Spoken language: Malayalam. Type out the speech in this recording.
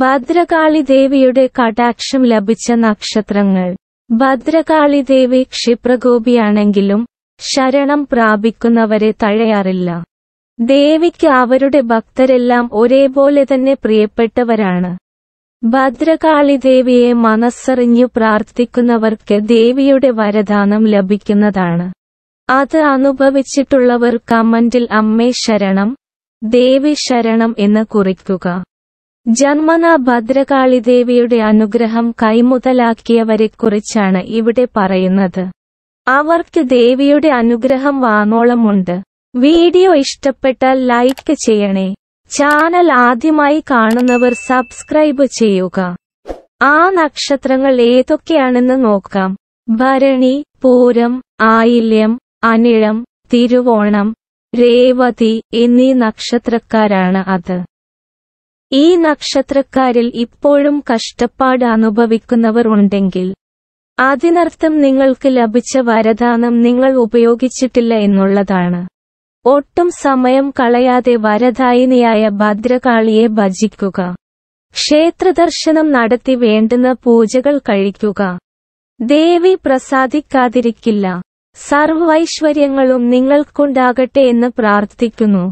ഭദ്രകാളി ദേവിയുടെ കടാക്ഷം ലഭിച്ച നക്ഷത്രങ്ങൾ ഭദ്രകാളി ദേവി ക്ഷിപ്രകോപിയാണെങ്കിലും ശരണം പ്രാപിക്കുന്നവരെ തഴയാറില്ല ദേവിക്ക് അവരുടെ ഭക്തരെല്ലാം ഒരേപോലെ തന്നെ പ്രിയപ്പെട്ടവരാണ് ഭദ്രകാളി ദേവിയെ മനസ്സറിഞ്ഞു പ്രാർത്ഥിക്കുന്നവർക്ക് ദേവിയുടെ വരദാനം ലഭിക്കുന്നതാണ് അത് അനുഭവിച്ചിട്ടുള്ളവർ കമന്റിൽ അമ്മേ ശരണം ദേവി ശരണം എന്ന് കുറിക്കുക ജന്മന ഭദ്രകാളിദേവിയുടെ അനുഗ്രഹം കൈമുതലാക്കിയവരെക്കുറിച്ചാണ് ഇവിടെ പറയുന്നത് അവർക്ക് ദേവിയുടെ അനുഗ്രഹം വാങ്ങോളമുണ്ട് വീഡിയോ ഇഷ്ടപ്പെട്ടാൽ ലൈക്ക് ചെയ്യണേ ചാനൽ ആദ്യമായി കാണുന്നവർ സബ്സ്ക്രൈബ് ചെയ്യുക ആ നക്ഷത്രങ്ങൾ ഏതൊക്കെയാണെന്ന് നോക്കാം ഭരണി പൂരം ആയില്യം അനിഴം തിരുവോണം രേവതി എന്നീ നക്ഷത്രക്കാരാണ് അത് ഈ നക്ഷത്രക്കാരിൽ ഇപ്പോഴും കഷ്ടപ്പാട് അനുഭവിക്കുന്നവർ ഉണ്ടെങ്കിൽ അതിനർത്ഥം നിങ്ങൾക്ക് ലഭിച്ച വരദാനം നിങ്ങൾ ഉപയോഗിച്ചിട്ടില്ല എന്നുള്ളതാണ് ഒട്ടും സമയം കളയാതെ വരദായിനിയായ ഭദ്രകാളിയെ ഭജിക്കുക ക്ഷേത്രദർശനം നടത്തി വേണ്ടുന്ന പൂജകൾ കഴിക്കുക ദേവി പ്രസാദിക്കാതിരിക്കില്ല സർവൈശ്വര്യങ്ങളും നിങ്ങൾക്കുണ്ടാകട്ടെ എന്ന് പ്രാർത്ഥിക്കുന്നു